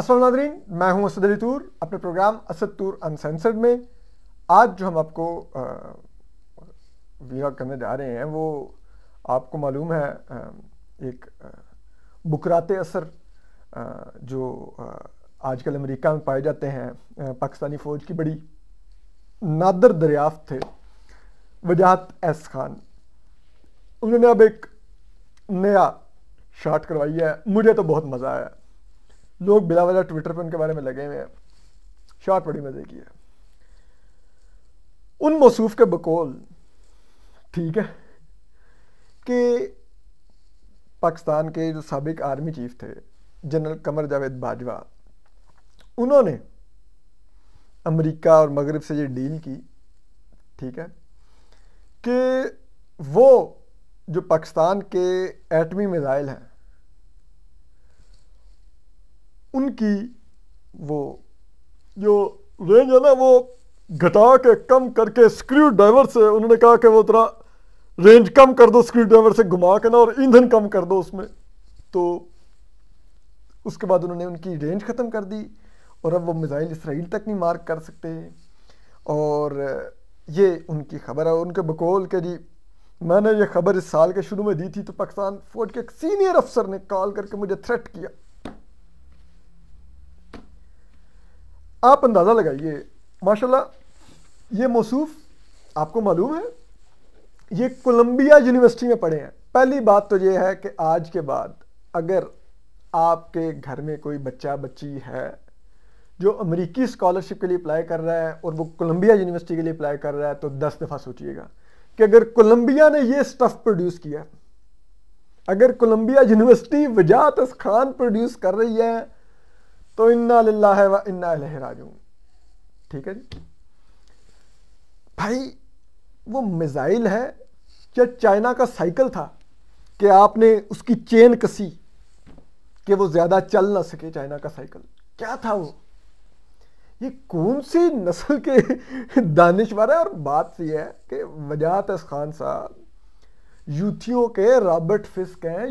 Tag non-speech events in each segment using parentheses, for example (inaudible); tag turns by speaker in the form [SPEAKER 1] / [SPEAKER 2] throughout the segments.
[SPEAKER 1] असल नादरीन मैं हूं असद अली तूर अपने प्रोग्राम असद तूर अनसेंसर्ड में आज जो हम आपको विवाह करने जा रहे हैं वो आपको मालूम है एक बुकरात असर जो आजकल अमेरिका में पाए जाते हैं पाकिस्तानी फ़ौज की बड़ी नादर दरियाफ्त थे वजाहत एस खान उन्होंने अब एक नया शार्ट करवाई है मुझे तो बहुत मज़ा आया लोग बिला वजह ट्विटर पर उनके बारे में लगे हुए हैं शॉर्ट बड़ी मज़े की है उन मसूफ के बकौल ठीक है कि पाकिस्तान के जो सबक आर्मी चीफ थे जनरल कमर जावेद बाजवा उन्होंने अमेरिका और मगरब से ये डील की ठीक है कि वो जो पाकिस्तान के एटमी मिज़ाइल हैं उनकी वो जो रेंज है ना वो घटा के कम करके स्क्रू ड्राइवर से उन्होंने कहा कि वो थोड़ा रेंज कम कर दो स्क्रू ड्राइवर से घुमा के ना और ईंधन कम कर दो उसमें तो उसके बाद उन्होंने उनकी रेंज ख़त्म कर दी और अब वो मिज़ाइल इसराइल तक नहीं मार्क कर सकते और ये उनकी खबर है उनके बकौल के जी मैंने ये खबर इस साल के शुरू में दी थी तो पाकिस्तान फौज के एक सीनियर अफसर ने कॉल करके मुझे थ्रेट किया आप अंदाज़ा लगाइए माशाल्लाह ये मौसूफ आपको मालूम है ये कोलंबिया यूनिवर्सिटी में पढ़े हैं पहली बात तो ये है कि आज के बाद अगर आपके घर में कोई बच्चा बच्ची है जो अमेरिकी स्कॉलरशिप के लिए अप्लाई कर रहा है और वो कोलंबिया यूनिवर्सिटी के लिए अप्लाई कर रहा है तो दस दफ़ा सोचिएगा कि अगर कोलंबिया ने ये स्टफ़ प्रोड्यूस किया अगर Columbia University Wajahat Khan produce कर रही है तो इन्ना लिल्ला है व इन्ना लहराजू ठीक है जी भाई वो मिज़ाइल है या चाइना का साइकिल था कि आपने उसकी चेन कसी कि वो ज़्यादा चल ना सके चाइना का साइकिल क्या था वो ये कौन सी नस्ल के (laughs) दानिशवर है और बात तो यह है कि वजात खान साहब यूथियों के रॉबर्ट फिस्क हैं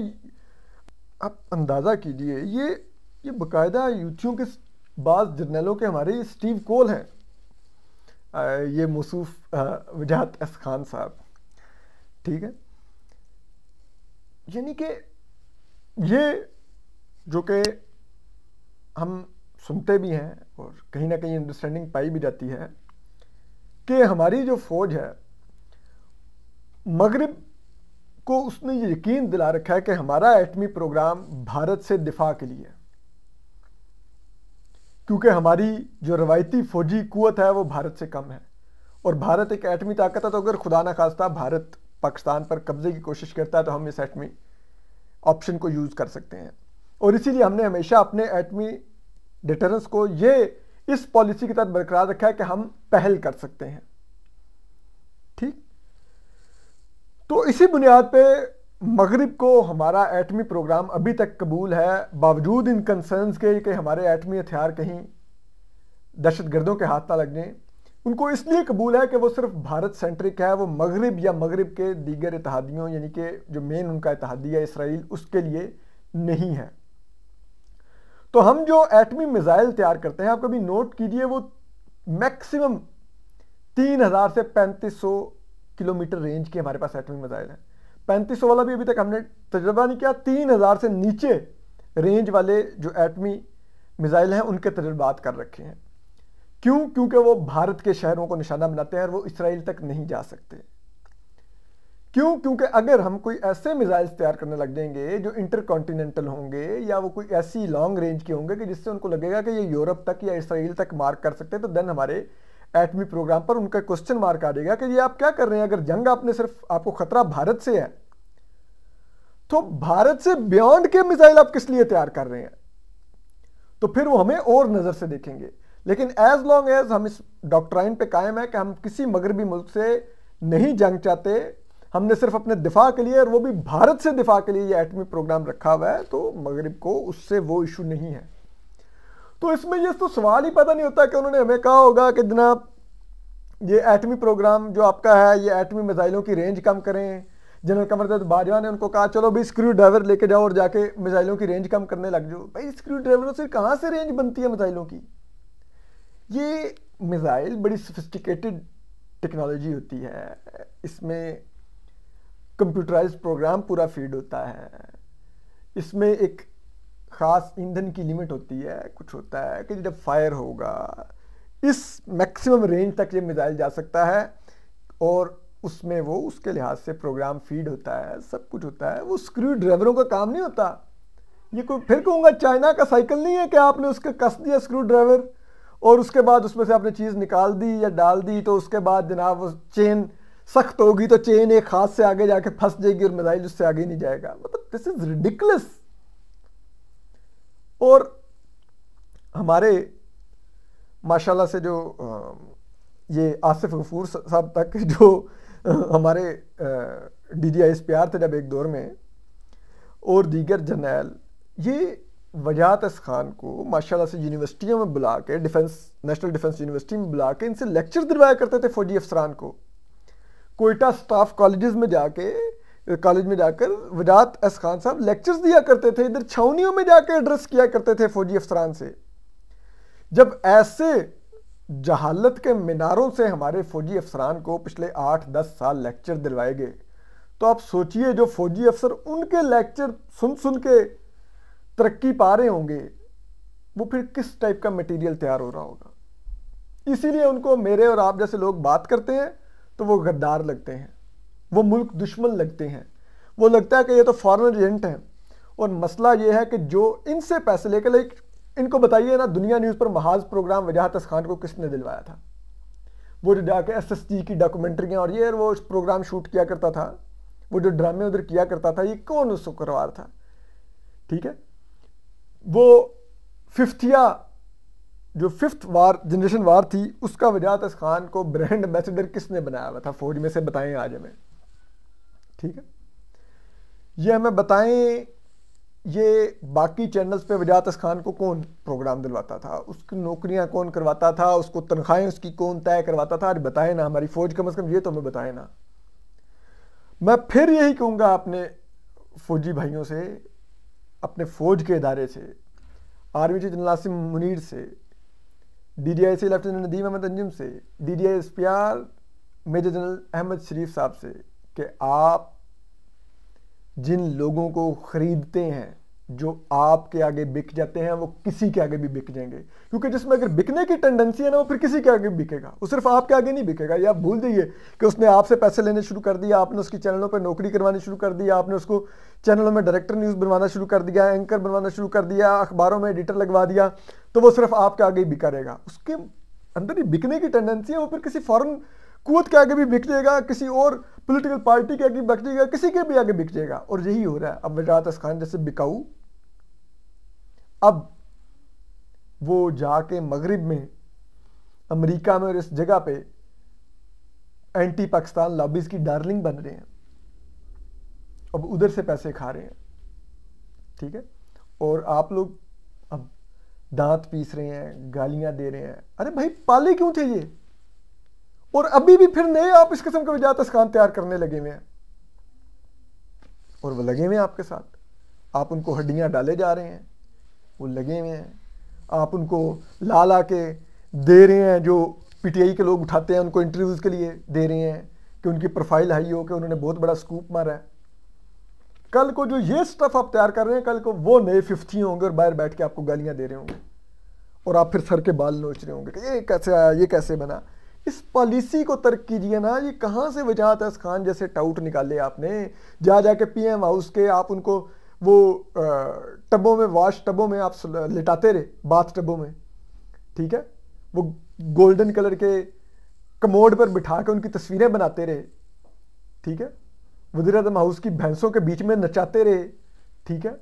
[SPEAKER 1] आप अंदाज़ा कीजिए ये ये बकायदा यूथियों के बाद जर्नलों के हमारे स्टीव कोल हैं ये मसूफ वजात एस खान साहब ठीक है यानी कि ये जो कि हम सुनते भी हैं और कहीं ना कहीं अंडरस्टैंडिंग पाई भी जाती है कि हमारी जो फ़ौज है मगरब को उसने ये यकीन दिला रखा है कि हमारा एटमी प्रोग्राम भारत से दिफा के लिए क्योंकि हमारी जो रवायती फौजी कुत है वो भारत से कम है और भारत एक एटमी ताकत है तो अगर खुदा ना खास्ता भारत पाकिस्तान पर कब्ज़े की कोशिश करता है तो हम इस एटमी ऑप्शन को यूज़ कर सकते हैं और इसीलिए हमने हमेशा अपने एटमी डिटरेंस को ये इस पॉलिसी के तहत बरकरार रखा है कि हम पहल कर सकते हैं ठीक तो इसी बुनियाद पे मगरब को हमारा एटमी प्रोग्राम अभी तक कबूल है बावजूद इन कंसर्नस के कि हमारे एटमी हथियार कहीं दहशत गर्दों के हाथ ना लग जाएं उनको इसलिए कबूल है कि वो सिर्फ भारत सेंट्रिक है वो मगरब या मगरब के दीगर इतिहादियों यानी कि जो मेन उनका इतिहादी है इसराइल उसके लिए नहीं है तो हम जो एटमी मिज़ाइल तैयार करते हैं आप कभी नोट कीजिए वो मैक्सिमम तीन हज़ार से पैंतीस सौ किलोमीटर रेंज के हमारे पास एटमी मिज़ाइल हैं पैंतीस वाला भी अभी तक हमने तजर्बा नहीं किया तीन हज़ार से नीचे रेंज वाले जो एटमी मिज़ाइल हैं उनके तजर्बात कर रखे हैं क्यों क्योंकि वो भारत के शहरों को निशाना बनाते हैं और वो इसराइल तक नहीं जा सकते क्यों क्योंकि अगर हम कोई ऐसे मिज़ाइल्स तैयार करने लग जाएंगे जो इंटर कॉन्टीनेंटल होंगे या वो कोई ऐसी लॉन्ग रेंज के होंगे कि जिससे उनको लगेगा कि ये यूरोप तक या इसराइल तक मार्क कर सकते हैं तो देन हमारे एटमी प्रोग्राम पर उनका क्वेश्चन मार्क आ जाएगा कि ये आप क्या कर रहे हैं अगर जंग आपने सिर्फ आपको खतरा भारत से है तो भारत से बियॉन्ड के मिसाइल आप किस लिए तैयार कर रहे हैं तो फिर वो हमें और नजर से देखेंगे लेकिन एज लॉन्ग एज हम इस डॉक्ट्राइन पे कायम है कि हम किसी मगरबी मुल्क से नहीं जंग चाहते हमने सिर्फ अपने दिफा के लिए और वो भी भारत से दिफा के लिए ये एटमी प्रोग्राम रखा हुआ है तो मगरब को उससे वो इशू नहीं है तो इसमें ये तो सवाल ही पता नहीं होता कि उन्होंने हमें कहा होगा कि जनाब ये एटमी प्रोग्राम जो आपका है ये एटमी मिज़ाइलों की रेंज कम करें जनरल दत्त बाजवा ने उनको कहा चलो भाई स्क्रू ड्राइवर लेके जाओ और जाके मिसाइलों की रेंज कम करने लग जाओ भाई स्क्रू ड्राइवरों से कहाँ से रेंज बनती है मिसाइलों की ये मिज़ाइल बड़ी सोफिस्टिकेटेड टेक्नोलॉजी होती है इसमें कंप्यूटराइज प्रोग्राम पूरा फीड होता है इसमें एक ख़ास ईंधन की लिमिट होती है कुछ होता है कि जब फायर होगा इस मैक्सिमम रेंज तक ये मिज़ाइल जा सकता है और उसमें वो उसके लिहाज से प्रोग्राम फीड होता है सब कुछ होता है वो स्क्रू ड्राइवरों का काम नहीं होता ये कोई फिर कहूँगा चाइना का साइकिल नहीं है कि आपने उसके कस दिया स्क्रू ड्राइवर और उसके बाद उसमें से आपने चीज़ निकाल दी या डाल दी तो उसके बाद जनाब वो चेन सख्त होगी तो चेन एक हाथ से आगे जाके फंस जाएगी और मिसाइल उससे आगे नहीं जाएगा मतलब दिस इज़ रिडिकलस और हमारे माशाल्लाह से जो ये आसिफ गफूर साहब तक (laughs) जो हमारे डी जी आई एस प्यार थे जब एक दौर में और दीगर जनैल ये वजात खान को माशाल्लाह से यूनिवर्सिटियों में बुला के डिफेंस नेशनल डिफेंस यूनिवर्सिटी में बुला के इनसे लेक्चर दिलवाया करते थे फौजी अफसरान को कोयटा स्टाफ कॉलेज में जाके कॉलेज में जाकर वजात एस खान साहब लेक्चर्स दिया करते थे इधर छावनियों में जाकर एड्रेस किया करते थे फौजी अफसरान से जब ऐसे जहालत के मीनारों से हमारे फौजी अफसरान को पिछले आठ दस साल लेक्चर दिलवाए गए तो आप सोचिए जो फौजी अफसर उनके लेक्चर सुन सुन के तरक्की पा रहे होंगे वो फिर किस टाइप का मटेरियल तैयार हो रहा होगा इसीलिए उनको मेरे और आप जैसे लोग बात करते हैं तो वो गद्दार लगते हैं वो मुल्क दुश्मन लगते हैं वो लगता है कि ये तो फॉरेन एजेंट हैं और मसला ये है कि जो इनसे पैसे लेकर लाइक इनको बताइए ना दुनिया न्यूज़ पर महाज प्रोग्राम वजाहत खान को किसने दिलवाया था वो जो जाके एस एस की डॉक्यूमेंट्रियाँ और ये वो प्रोग्राम शूट किया करता था वो जो ड्रामे उधर किया करता था ये कौन उसको करवा रहा था ठीक है वो फिफ्थिया जो फिफ्थ वार जनरेशन वार थी उसका वजात खान को ब्रांड एम्बेसडर किसने बनाया हुआ था फौज में से बताएं आज हमें ठीक है ये हमें बताएं ये बाकी चैनल्स पे वजात खान को कौन प्रोग्राम दिलवाता था उसकी नौकरियां कौन करवाता था उसको तनख्वाहें उसकी कौन तय करवाता था अरे बताएं ना हमारी फ़ौज कम अज़ कम ये तो हमें बताएं ना मैं फिर यही कहूँगा अपने फ़ौजी भाइयों से अपने फ़ौज के इदारे से army chief general Asim Munir से D D I C lieutenant Nadeem Ahmad Anjum से D D I S P R major general Ahmad Sharif साहब से कि आप जिन लोगों को ख़रीदते हैं जो आपके आगे बिक जाते हैं वो किसी के आगे भी बिक जाएंगे क्योंकि जिसमें अगर बिकने की टेंडेंसी है ना वो फिर किसी के आगे बिकेगा वो सिर्फ आपके आगे नहीं बिकेगा या भूल जाइए कि उसने आपसे पैसे लेने शुरू कर दिया आपने उसकी चैनलों पर नौकरी करवानी शुरू कर दी आपने उसको चैनलों में डायरेक्टर न्यूज़ बनवाना शुरू कर दिया एंकर बनवाना शुरू कर दिया अखबारों में एडिटर लगवा दिया तो वो सिर्फ आपके आगे ही बिका रहेगा उसके अंदर ही बिकने की टेंडेंसी है वो फिर किसी फॉरन कूद के आगे भी बिक जाएगा किसी और पॉलिटिकल पार्टी के आगे बिक जाएगा किसी के भी आगे बिक जाएगा और यही हो रहा है अब वजारत खान जैसे बिकाऊ अब वो जाके मगरब में अमेरिका में और इस जगह पे एंटी पाकिस्तान लॉबीज की डार्लिंग बन रहे हैं अब उधर से पैसे खा रहे हैं ठीक है और आप लोग अब दांत पीस रहे हैं गालियां दे रहे हैं अरे भाई पाले क्यों थे ये और अभी भी फिर नए आप इस किस्म के विजात असकान तैयार करने लगे हुए हैं और वो लगे हुए हैं आपके साथ आप उनको हड्डियाँ डाले जा रहे हैं वो लगे हुए हैं आप उनको ला ला के दे रहे हैं जो पीटीआई के लोग उठाते हैं उनको इंटरव्यूज़ के लिए दे रहे हैं कि उनकी प्रोफाइल हाई हो कि उन्होंने बहुत बड़ा स्कूप मारा है कल को जो ये स्टफ आप तैयार कर रहे हैं कल को वो नए फिफ्थी होंगे और बाहर बैठ के आपको गालियाँ दे रहे होंगे और आप फिर सर के बाल नोच रहे होंगे कि ये कैसे आया ये कैसे बना इस पॉलिसी को तर्क कीजिए ना ये कहाँ से वजात अस खान जैसे टाउट निकाले आपने जा जाके पी पीएम हाउस के आप उनको वो टबों में वॉश टबों में आप लिटाते रहे बाथ टबों में ठीक है वो गोल्डन कलर के कमोड पर बिठा के उनकी तस्वीरें बनाते रहे ठीक है वजीर अजम हाउस की भैंसों के बीच में नचाते रहे ठीक है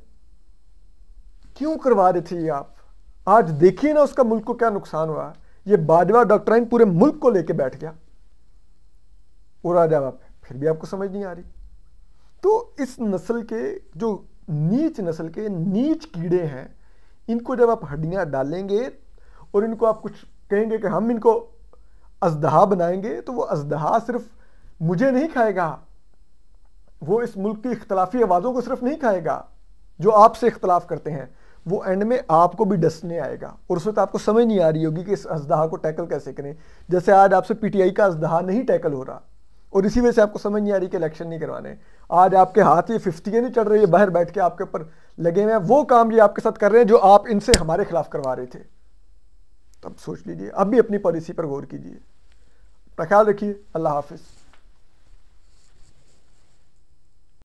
[SPEAKER 1] क्यों करवा रहे थे ये आप आज देखिए ना उसका मुल्क को क्या नुकसान हुआ है ये बाजवा डॉक्ट्राइन पूरे मुल्क को लेके बैठ गया और आज आप फिर भी आपको समझ नहीं आ रही तो इस नस्ल के जो नीच नस्ल के नीच कीड़े हैं इनको जब आप हड्डियां डालेंगे और इनको आप कुछ कहेंगे कि हम इनको अजदहा बनाएंगे तो वो अजदहा सिर्फ मुझे नहीं खाएगा वो इस मुल्क की इख्तलाफी आवाज़ों को सिर्फ नहीं खाएगा जो आपसे इख्तलाफ करते हैं वो एंड में आपको भी डसने आएगा और उस वक्त आपको समझ नहीं आ रही होगी कि इस अजदहा को टैकल कैसे करें जैसे आज आपसे पीटीआई का अजदहा नहीं टैकल हो रहा और इसी वजह से आपको समझ नहीं आ रही कि इलेक्शन नहीं करवाने आज आपके हाथ ये फिफ्टियाँ नहीं चढ़ रही है बाहर बैठ के आपके ऊपर लगे हुए हैं वो काम ये आपके साथ कर रहे हैं जो आप इनसे हमारे खिलाफ करवा रहे थे तब तो सोच लीजिए अब भी अपनी पॉलिसी पर गौर कीजिए अपना ख्याल रखिए अल्लाह हाफिज़